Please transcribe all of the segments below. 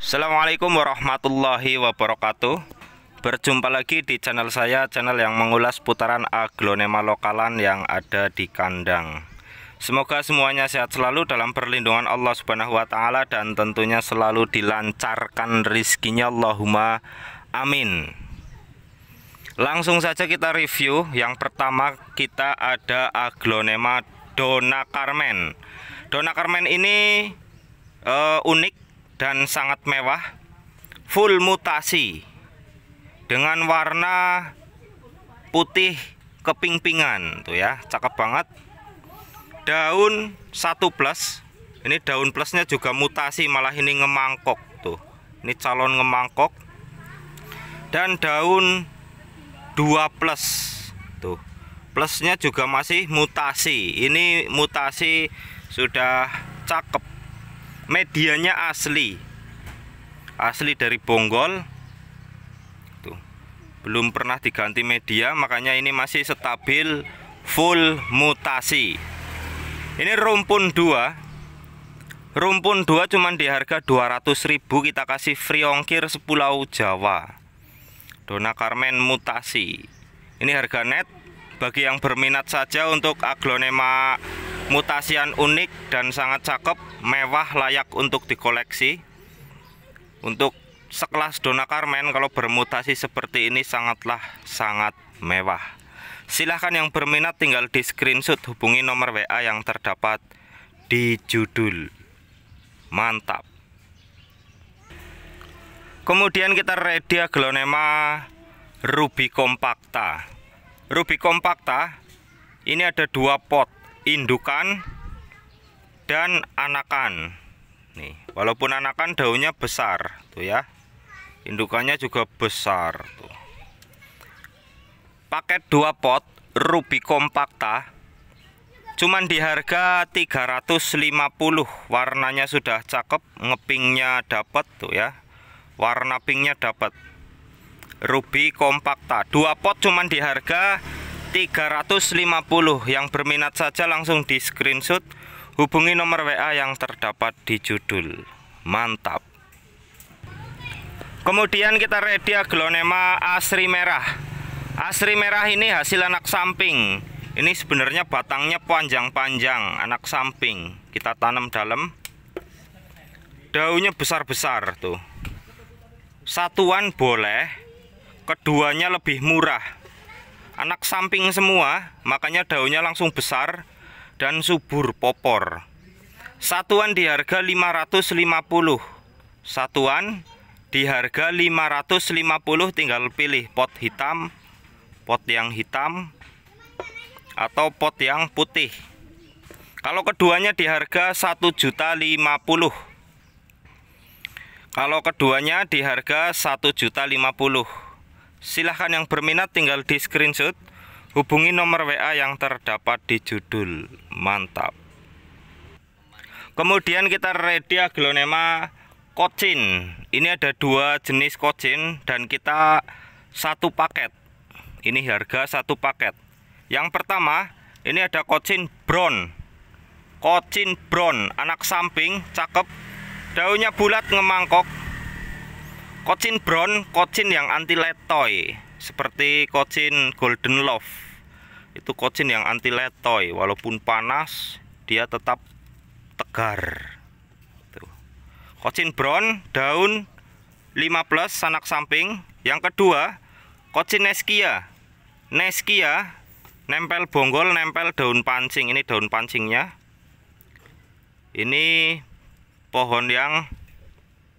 Assalamualaikum warahmatullahi wabarakatuh Berjumpa lagi di channel saya Channel yang mengulas putaran aglonema lokalan yang ada di kandang Semoga semuanya sehat selalu dalam perlindungan Allah subhanahu wa ta'ala Dan tentunya selalu dilancarkan rizkinya Allahumma amin Langsung saja kita review Yang pertama kita ada aglonema Dona Carmen Dona Carmen ini uh, unik dan sangat mewah full mutasi dengan warna putih keping-pingan tuh ya cakep banget daun satu plus ini daun plusnya juga mutasi malah ini ngemangkok tuh ini calon ngemangkok dan daun 2 plus tuh plusnya juga masih mutasi ini mutasi sudah cakep medianya asli asli dari bonggol tuh belum pernah diganti media makanya ini masih stabil full mutasi ini rumpun 2 rumpun 2 cuman di harga 200.000 kita kasih free ongkir sepulau Jawa Dona Carmen mutasi ini harga net bagi yang berminat saja untuk aglonema mutasian unik dan sangat cakep, mewah layak untuk dikoleksi. Untuk sekelas Dona Carmen kalau bermutasi seperti ini sangatlah sangat mewah. Silahkan yang berminat tinggal di screenshot hubungi nomor WA yang terdapat di judul. Mantap. Kemudian kita ready aglonema ya, Ruby Compacta. Ruby Compacta ini ada dua pot indukan dan anakan. Nih, walaupun anakan daunnya besar tuh ya. Indukannya juga besar tuh. Paket 2 pot Ruby Compacta cuman di harga 350 warnanya sudah cakep ngepingnya dapat tuh ya warna pinknya dapat Ruby Compacta dua pot cuman di harga 350 yang berminat saja langsung di screenshot hubungi nomor WA yang terdapat di judul mantap kemudian kita ready aglonema asri merah asri merah ini hasil anak samping ini sebenarnya batangnya panjang-panjang anak samping kita tanam dalam daunnya besar-besar tuh satuan boleh keduanya lebih murah anak samping semua makanya daunnya langsung besar dan subur popor satuan di harga 550 satuan di harga 550 tinggal pilih pot hitam pot yang hitam atau pot yang putih kalau keduanya di harga 1.050 kalau keduanya di harga 1.050 Silahkan yang berminat tinggal di screenshot Hubungi nomor WA yang terdapat di judul Mantap Kemudian kita ready aglonema kocin Ini ada dua jenis kocin Dan kita satu paket Ini harga satu paket Yang pertama ini ada kocin brown Kocin brown Anak samping cakep Daunnya bulat ngemangkok Kocin brown, kocin yang anti letoy seperti kocin golden love. Itu kocin yang anti letoy, walaupun panas dia tetap tegar. Tuh. Kocin brown, daun 15 sanak samping. Yang kedua, kocin neskia. Neskia nempel bonggol, nempel daun pancing. Ini daun pancingnya. Ini pohon yang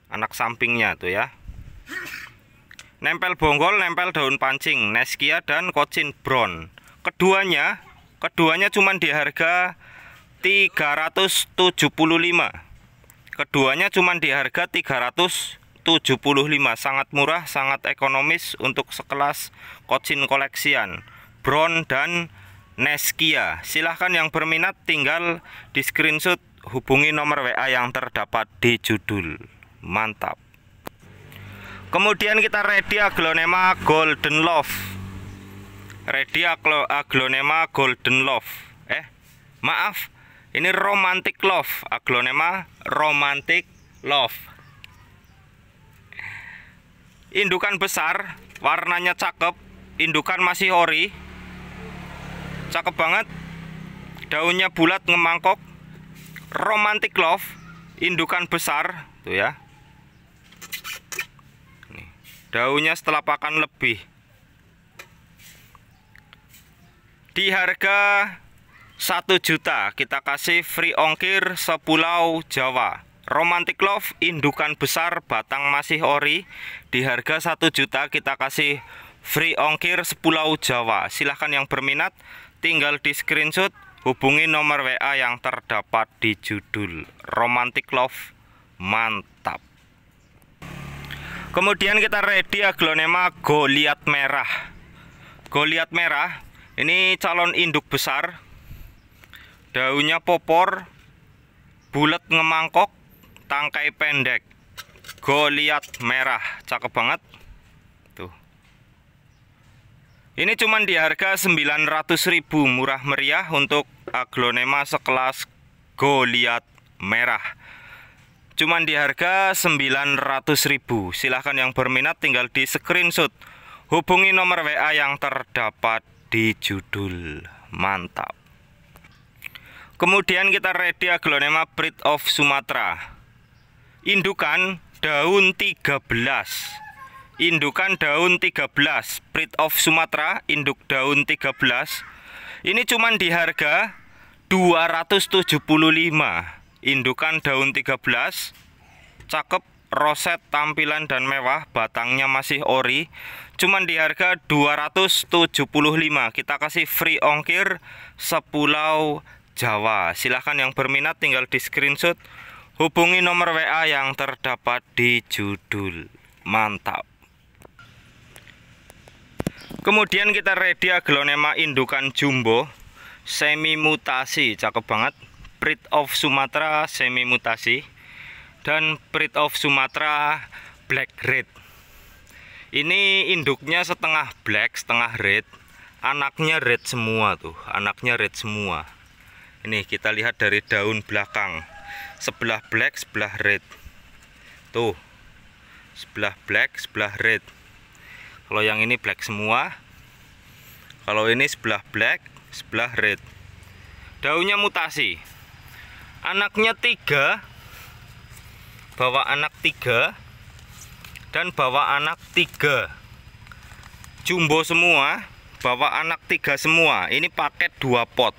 anak sampingnya tuh ya nempel bonggol, nempel daun pancing, Neskia dan Kocin Brown. Keduanya, keduanya cuman di harga 375. Keduanya cuman di harga 375, sangat murah, sangat ekonomis untuk sekelas Kocin koleksian. Brown dan Neskia. Silahkan yang berminat tinggal di screenshot hubungi nomor WA yang terdapat di judul. Mantap kemudian kita ready aglonema golden love Ready aglonema golden love eh maaf ini romantic love aglonema romantic love indukan besar warnanya cakep indukan masih ori cakep banget daunnya bulat ngemangkok romantic love indukan besar tuh ya daunnya setelah pakan lebih di harga 1 juta kita kasih free ongkir sepulau Jawa Romantic Love indukan besar batang masih ori di harga 1 juta kita kasih free ongkir sepulau Jawa silahkan yang berminat tinggal di screenshot hubungi nomor WA yang terdapat di judul Romantic Love mantap kemudian kita ready aglonema goliat merah goliat merah ini calon induk besar daunnya popor bulat ngemangkok tangkai pendek goliat merah cakep banget tuh ini cuman di harga 900.000 murah meriah untuk aglonema sekelas goliat merah Cuman di harga 900.000. Silahkan yang berminat tinggal di screenshot. Hubungi nomor WA yang terdapat di judul. Mantap. Kemudian kita ready aglonema breed of Sumatera. Indukan daun 13. Indukan daun 13, breed of Sumatera, induk daun 13. Ini cuman di harga 275 indukan daun 13 cakep roset tampilan dan mewah batangnya masih ori cuman di harga 275 kita kasih free ongkir sepulau Jawa silahkan yang berminat tinggal di screenshot hubungi nomor WA yang terdapat di judul mantap kemudian kita ready aglonema indukan jumbo semi mutasi cakep banget Pride of Sumatra semi mutasi dan Pride of Sumatra black red. Ini induknya setengah black, setengah red. Anaknya red semua tuh, anaknya red semua. Ini kita lihat dari daun belakang. Sebelah black, sebelah red. Tuh. Sebelah black, sebelah red. Kalau yang ini black semua. Kalau ini sebelah black, sebelah red. Daunnya mutasi anaknya tiga bawa anak tiga dan bawa anak tiga jumbo semua bawa anak tiga semua ini paket dua pot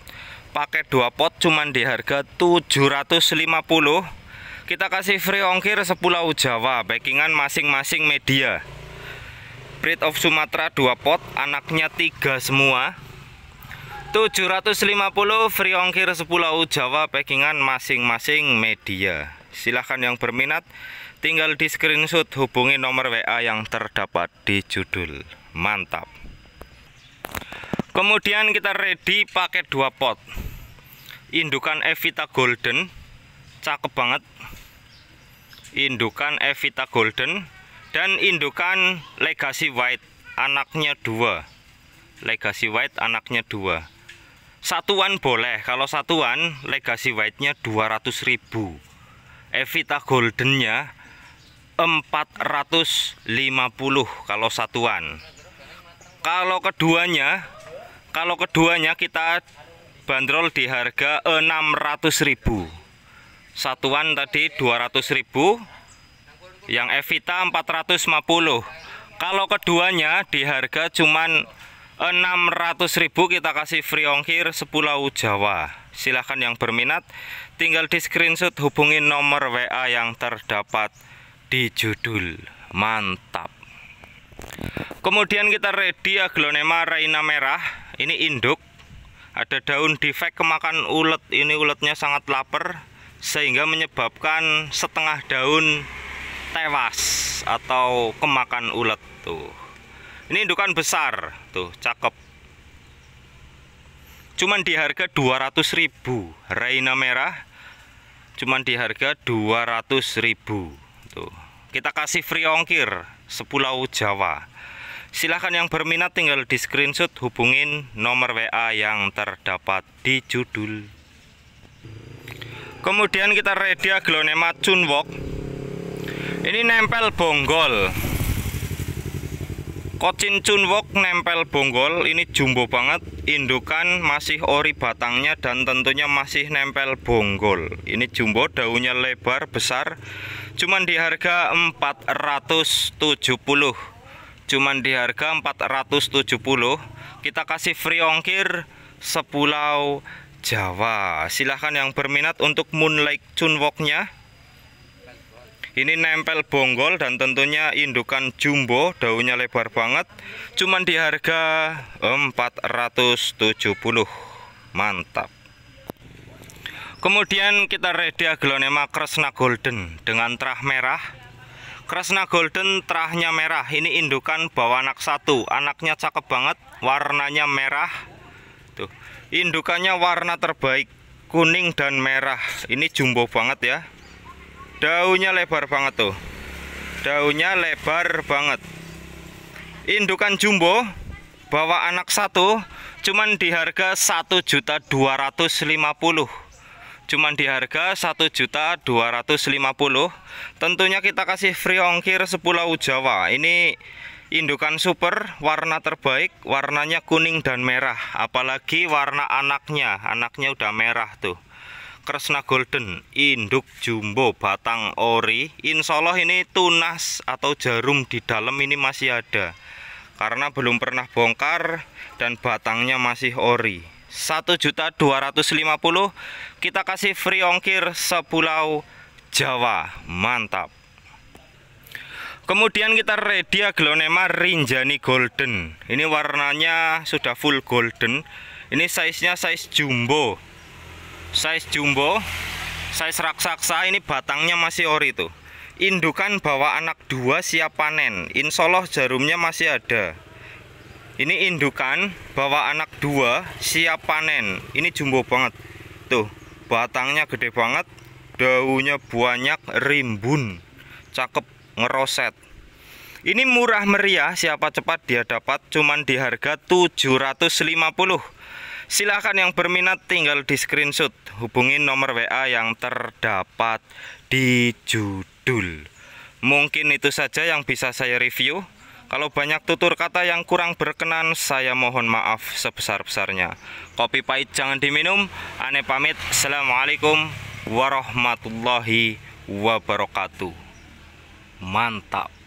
paket dua pot cuman di harga 750 kita kasih free ongkir sepulau Jawa backingan masing-masing media Breed of Sumatera dua pot anaknya tiga semua 750 free ongkir sepulau Jawa packingan masing-masing media silahkan yang berminat tinggal di screenshot hubungi nomor WA yang terdapat di judul mantap kemudian kita ready paket 2 pot indukan Evita Golden cakep banget indukan Evita Golden dan indukan Legacy White anaknya dua Legacy White anaknya dua Satuan boleh, kalau satuan legacy white-nya ribu, Evita Golden-nya 450 kalau satuan. Kalau keduanya, kalau keduanya kita bandrol di harga ribu. Satuan tadi ribu, yang Evita 450. Kalau keduanya di harga cuman 600.000 kita kasih free ongkir sepulau Jawa silahkan yang berminat tinggal di screenshot hubungi nomor WA yang terdapat di judul mantap kemudian kita ready aglonema reina merah ini induk ada daun defect kemakan ulet ini uletnya sangat lapar sehingga menyebabkan setengah daun tewas atau kemakan ulet tuh ini indukan besar, tuh cakep. Cuman di harga 200.000, Reina merah. Cuman di harga 200.000. Tuh. Kita kasih free ongkir sepulau Jawa. Silahkan yang berminat tinggal di screenshot hubungin nomor WA yang terdapat di judul. Kemudian kita ready aglonema ya, Chunwok. Ini nempel bonggol. Kocin Chunwok nempel bonggol ini jumbo banget indukan masih ori batangnya dan tentunya masih nempel bonggol ini jumbo daunnya lebar besar cuman di harga 470 cuman di harga 470 kita kasih free ongkir sepulau Jawa silahkan yang berminat untuk Moonlight Chunwoknya ini nempel bonggol dan tentunya indukan jumbo, daunnya lebar banget. Cuman di harga 470. Mantap. Kemudian kita ready aglonema kresna golden dengan terah merah. Kresna golden terahnya merah. Ini indukan bawa anak satu. Anaknya cakep banget, warnanya merah. Tuh, indukannya warna terbaik kuning dan merah. Ini jumbo banget ya daunnya lebar banget tuh daunnya lebar banget indukan jumbo bawa anak satu cuman di harga 1.250 cuman di harga 1.250 tentunya kita kasih free ongkir sepulau Jawa ini indukan super warna terbaik warnanya kuning dan merah apalagi warna anaknya anaknya udah merah tuh Kresna Golden induk jumbo batang ori Insya Allah ini tunas atau jarum di dalam ini masih ada karena belum pernah bongkar dan batangnya masih ori 1.250 kita kasih free ongkir sepulau Jawa mantap kemudian kita redia ya, glonema rinjani golden ini warnanya sudah full golden ini size nya size jumbo size jumbo size raksasa ini batangnya masih ori tuh indukan bawa anak dua siap panen insya Allah jarumnya masih ada ini indukan bawa anak dua siap panen ini jumbo banget tuh batangnya gede banget daunnya banyak rimbun cakep ngeroset ini murah meriah siapa cepat dia dapat cuman di harga 750 Silahkan yang berminat tinggal di screenshot hubungi nomor WA yang terdapat di judul Mungkin itu saja yang bisa saya review kalau banyak tutur kata yang kurang berkenan, saya mohon maaf sebesar-besarnya. Kopi pahit jangan diminum. Ane pamit. Assalamualaikum warahmatullahi wabarakatuh. Mantap.